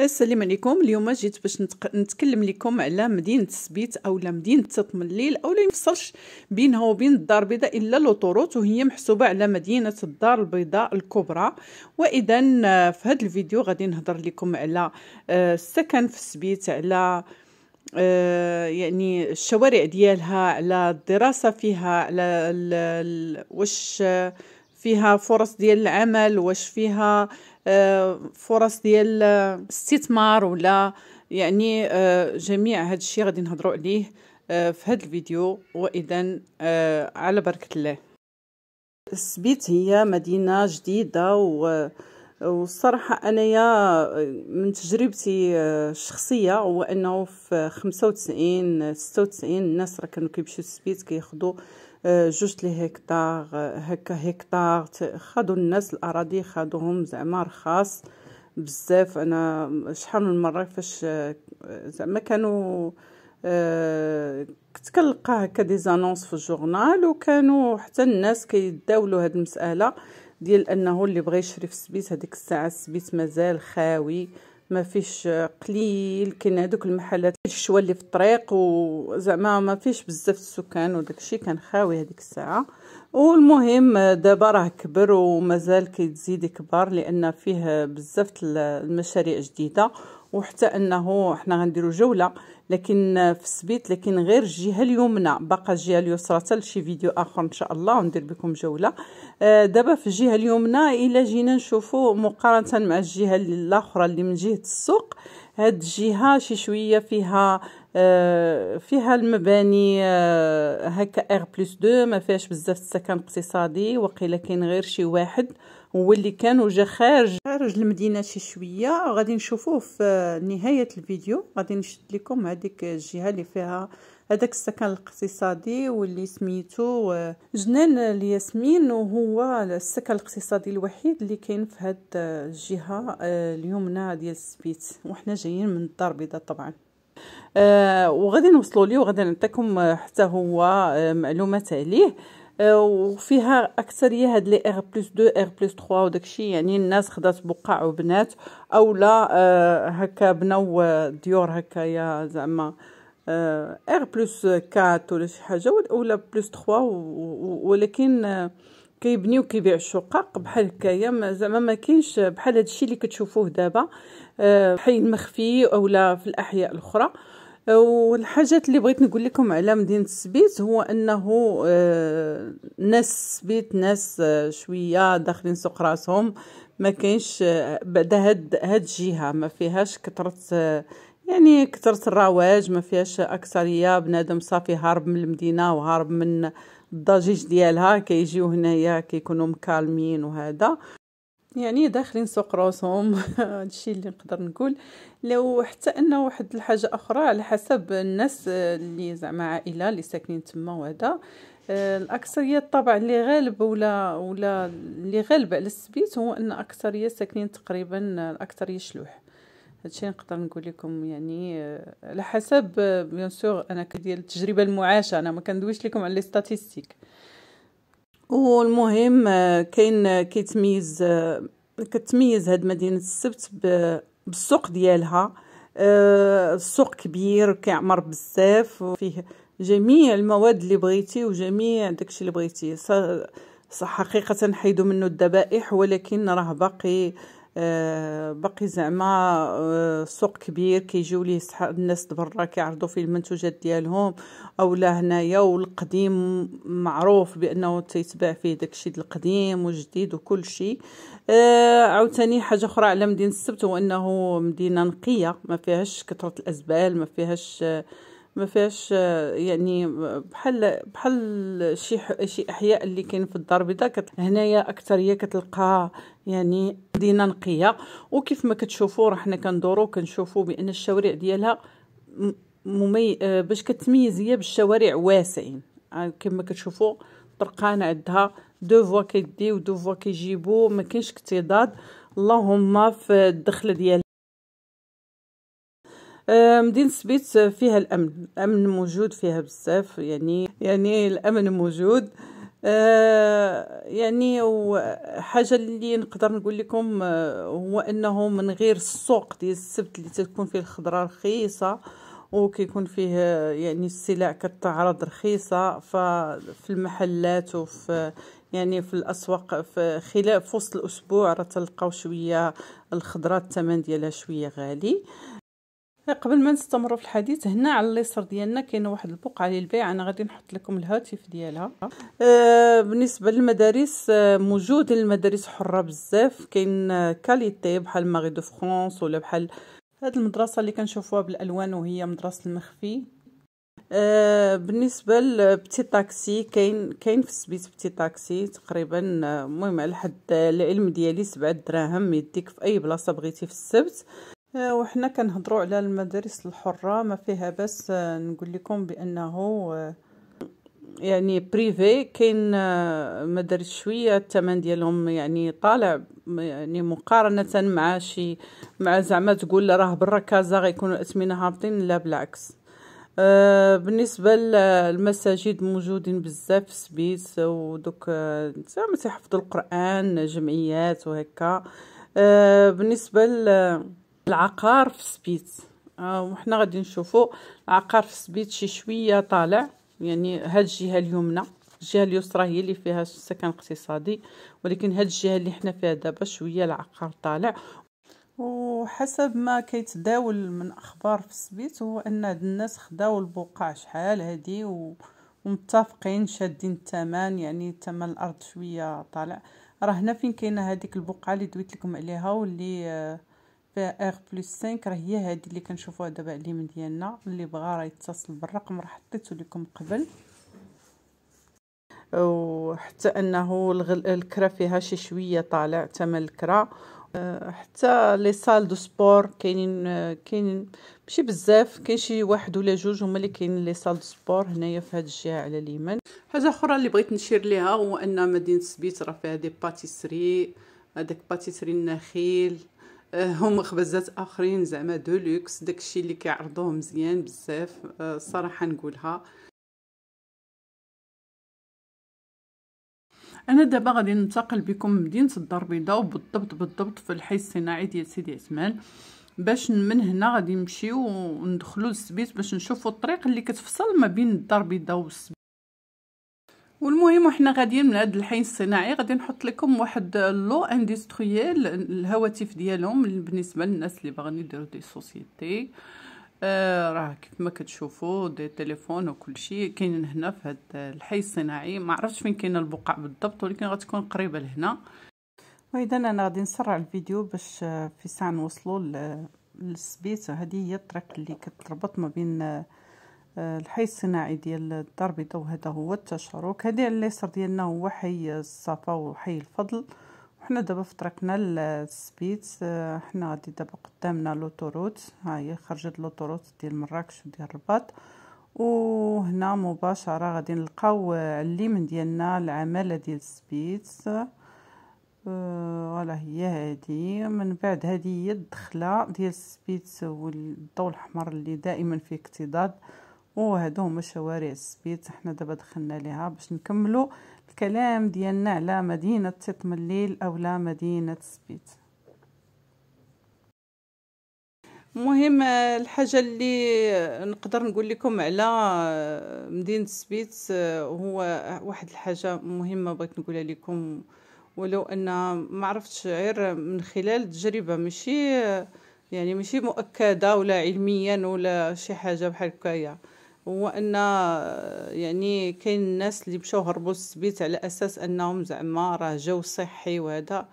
السلام عليكم اليوم جيت باش نتكلم لكم على مدينه سبيت او مدينه الليل او لا يفصلش بينها وبين الدار البيضاء الا لوطوروت وهي محسوبه على مدينه الدار البيضاء الكبرى واذا في هذا الفيديو غادي نهضر لكم على آه، السكن في سبيت على آه، يعني الشوارع ديالها على الدراسه فيها على واش فيها فرص ديال العمل واش فيها فرص ديال استثمار ولا يعني آه، جميع هذا الشيء غادي نهضروا عليه آه، في هذا الفيديو واذا آه، على بركه الله سبيت هي مدينه جديده و والصراحة أنايا من تجربتي الشخصية هو أنه في خمسة وتسعين ستة وتسعين الناس راه كانوا كيمشيو سبيت كياخدو آه، جوج لي هكتار آه، هكا هكتار خدوا الناس الاراضي خدوهم زعما رخاص بزاف انا شحال من مره فاش آه، زعما كانوا كنت كنلقى هكا دي زانونس في الجورنال وكانوا حتى الناس كيداولوا هاد المساله ديال انه اللي بغى يشري في السبيت هذيك الساعه السبيت مازال خاوي ما فيش قليل كاين دوك المحلات الشوا اللي في الطريق وزعما ما فيش بزاف السكان الشيء كان خاوي هذيك الساعه والمهم دابا راه كبر ومازال كيتزيد يكبر لان فيه بزاف المشاريع جديده وحتى انه حنا غنديروا جوله لكن في السبيت لكن غير الجهه اليمنى باقا الجهه اليسرى حتى لشي فيديو اخر ان شاء الله وندير بكم جوله آه، دابا في الجهه اليمنى الا جينا نشوفوا مقارنه مع الجهه الاخرى اللي من جهه السوق هاد الجهه شي شويه فيها آه، فيها المباني آه، هكا ار بلس 2 ما فيهاش بزاف السكن اقتصادي وقيلا كاين غير شي واحد هو اللي كان وجا خارج خارج المدينه شي شويه غادي نشوفوه في آه، نهايه الفيديو غادي نشد لكم هذيك الجهه اللي فيها هذاك السكن الاقتصادي واللي سميتو آه، جنان الياسمين وهو السكن الاقتصادي الوحيد اللي كاين في هاد آه، الجهه اليمنى ديال السبيت وحنا جايين من الدار البيضاء طبعا آه وغادي نوصلوا ليه وغادي نعطيكم حتى هو معلومات عليه آه، وفيها اكثريه هاد لي ار بلس دو ار بلس تخوا وداكشي يعني الناس خدات بقاع وبنات اولا آه، هكا بنو آه، ديور هكايا زعما ار بلس كات ولا شي حاجه ولا بلس تخوا ولكن كيبنيو كيبيع الشقق بحال هكايا زعما ما كاينش بحال هادشي اللي كتشوفوه دابا بحي المخفي اولا في الاحياء الاخرى والحاجات اللي بغيت نقول لكم على مدينه السبيت هو انه آه، ناس السبيت ناس آه، شويه داخلين سوق راسهم ما كاينش آه، بعد هاد هاد الجهه ما فيهاش كثره يعني كثرة الرواج ما فيهاش أكثرية بنادم صافي هارب من المدينة وهارب من الضجيج ديالها كيجيو هنايا كيكونوا مكالمين وهذا يعني داخلين سوق راسهم هادشي اللي نقدر نقول لو حتى انه واحد الحاجه اخرى على حسب الناس اللي زعما عائله اللي ساكنين تما وهذا آه، الاكثريه الطبع اللي غالب ولا ولا اللي غالب على السبيت هو ان اكثريه ساكنين تقريبا الاكثريه شلوح هادشي نقدر نقول لكم يعني آه، على حسب بيان آه، سور انا كديال التجربه المعاشه انا ما كندويش لكم على لي والمهم آه، كاين آه، كيتميز آه، كتميز هاد مدينه السبت بالسوق ديالها السوق كبير كيعمر بزاف وفيه جميع المواد اللي بغيتي وجميع داكشي اللي بغيتي صح حقيقه حيدو منه الذبائح ولكن راه باقي آه، باقي زعما آه، سوق كبير كيجيو ليه صحاب الناس برا كيعرضوا فيه المنتوجات ديالهم اولا هنايا والقديم معروف بانه تيتباع فيه داكشي القديم والجديد وكل شيء آه عاوتاني حاجه اخرى على مدينه السبت هو انه مدينه نقيه ما فيهاش كثره الازبال ما فيهاش آه ما فيهاش يعني بحال بحال شي شي احياء اللي كاين في الدار البيضاء هنايا هنايا اكثريه كتلقى يعني مدينه نقيه وكيف ما كتشوفوا راه حنا كندورو كنشوفوا بان الشوارع ديالها ممي... باش كتميز هي بالشوارع واسعين آه، كما كتشوفوا طرقان عندها دو فوا كيدي دو فوا كيجيبو ما كاينش اكتضاد اللهم في الدخله ديال آه، مدينة سبيت فيها الأمن الأمن موجود فيها بزاف يعني يعني الأمن موجود آه، يعني وحاجة اللي نقدر نقول لكم آه، هو أنه من غير السوق ديال السبت اللي تكون فيه الخضرة رخيصة وكيكون فيه يعني السلع كتعرض رخيصة ففي المحلات وفي يعني في الأسواق في خلال في وسط الأسبوع راه تلقاو شوية الخضرة الثمن ديالها شوية غالي آه قبل ما نستمروا في الحديث هنا على اليسار ديالنا كاينه واحد البقعه للبيع انا غادي نحط لكم الهاتف ديالها آه بالنسبه للمدارس آه موجود المدارس حره بزاف كاين آه، كاليتي بحال ماري دو فرانس ولا بحال هاد المدرسه اللي كنشوفوها بالالوان وهي مدرسه المخفي آه بالنسبه لبتي طاكسي كاين كاين في السبيت بتي طاكسي تقريبا آه، المهم على حد العلم ديالي سبعة دراهم يديك في اي بلاصه بغيتي في السبت آه، وحنا كنهضروا على المدارس الحره ما فيها بس آه، نقول لكم بانه آه، يعني بريفي كاين مدارس شويه الثمن ديالهم يعني طالع يعني مقارنه مع شي مع زعما تقول راه برا كازا غيكونوا الاثمنه هابطين لا بالعكس بالنسبه للمساجد موجودين بزاف في سبيس ودوك زعما تحفظوا القران جمعيات وهكا بالنسبه العقار في سبيت آه، وحنا غادي نشوفو العقار في سبيت شي شويه طالع يعني هاد الجهه اليمنى الجهه اليسرى هي اللي فيها السكن الاقتصادي ولكن هاد الجهه اللي حنا فيها دابا شويه العقار طالع وحسب ما كيتداول من اخبار في سبيت هو ان هاد الناس خداو البقع شحال هادي و... ومتفقين شادين الثمن يعني ثمن الارض شويه طالع راه هنا فين كاينه هذيك البقعه اللي دويت لكم عليها واللي آه فار بلس 5 راه هي هذه اللي كنشوفوها دابا اليمين ديالنا اللي بغى راه يتصل بالرقم راه حطيته لكم قبل وحتى انه الكرا فيها شي شويه طالع ثمن الكرا حتى لي سال دو سبور كاينين كاينين ماشي بزاف كاين شي واحد ولا جوج هما اللي كاينين لي سال دو سبور هنايا في هاد الجهه على اليمين حاجه اخرى اللي بغيت نشير ليها هو ان مدينه سبيت راه فيها دي باتيسري هذاك باتيسري النخيل آه، هم خبزات اخرين زعما دو لوكس داكشي اللي كيعرضوه مزيان بزاف الصراحه آه، نقولها انا دابا غادي ننتقل بكم مدينه الدار البيضاء وبالضبط بالضبط في الحي الصناعي ديال سيدي عثمان باش من هنا غادي نمشيو وندخلوا للسبيت باش نشوفو الطريق اللي كتفصل ما بين الدار البيضاء والمهم وحنا غاديين من هذا الحين الصناعي غادي نحط لكم واحد لو اندستريال الهواتف ديالهم بالنسبه للناس اللي باغيين يديروا دي سوسيتي آه، راه كيف ما كتشوفوا دي تليفون وكل شيء كاينين هنا في هذا الحي الصناعي ما عرفتش فين كاين البقع بالضبط ولكن غتكون قريبه لهنا واذا انا غادي نسرع الفيديو باش آه، في ساعه نوصلوا للسبيت هذه هي الطريق اللي كتربط ما بين آه، آه، الحي الصناعي ديال الدار البيضاء وهذا هو التشارك هذه على اليسار ديالنا هو حي الصفا وحي الفضل وحنا دابا في طريقنا آه، حنا غادي دابا قدامنا لوتوروت ها هي خرجت لوتوروت ديال مراكش وديال الرباط وهنا مباشره غادي نلقاو على اليمين ديالنا العماله ديال السبيت آه، ولا هي هذه من بعد هذه هي الدخله ديال السبيت والضوء الاحمر اللي دائما فيه اكتضاد وهادو هما شوارع السبيت حنا دابا دخلنا ليها باش نكملوا الكلام ديالنا على مدينه تطم الليل اولا مدينه السبيت مهم آه، الحاجه اللي نقدر نقول لكم على آه، مدينه سبيت آه، هو واحد الحاجه مهمه بغيت نقولها لكم ولو ان ما عرفتش غير من خلال تجربه ماشي يعني ماشي مؤكده ولا علميا ولا شي حاجه بحال هكايا هو ان يعني كاين الناس اللي مشاو هربوا للسبيت على اساس انهم زعما راه جو صحي وهذا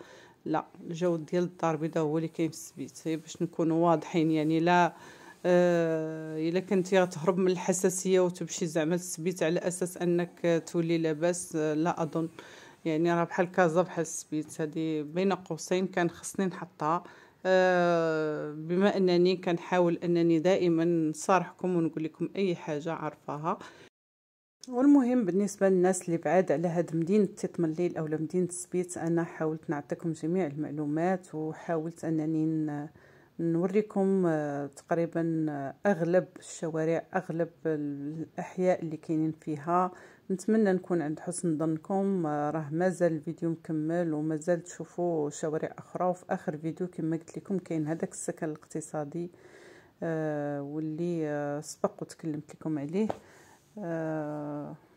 لا الجو ديال الدار البيضاء هو اللي كاين في السبيت إيه، باش نكونوا واضحين يعني لا آه الا كنتي غتهرب من الحساسيه وتمشي زعما للسبيت على اساس انك تولي لاباس لا اظن يعني راه بحال كازا بحال السبيت هذه بين قوسين كان خصني نحطها آه، بما انني كنحاول انني دائما نصارحكم ونقول لكم اي حاجه عارفاها والمهم بالنسبه للناس اللي بعاد على هاد مدينه تيط الليل اولا مدينه سبيت انا حاولت نعطيكم جميع المعلومات وحاولت انني نوريكم آه، تقريبا اغلب الشوارع اغلب الاحياء اللي كاينين فيها نتمنى نكون عند حسن ظنكم آه، راه مازال الفيديو مكمل ومازال تشوفوا شوارع اخرى في اخر فيديو كما قلت لكم كاين هذاك السكن الاقتصادي آه واللي آه سبق وتكلمت لكم عليه آه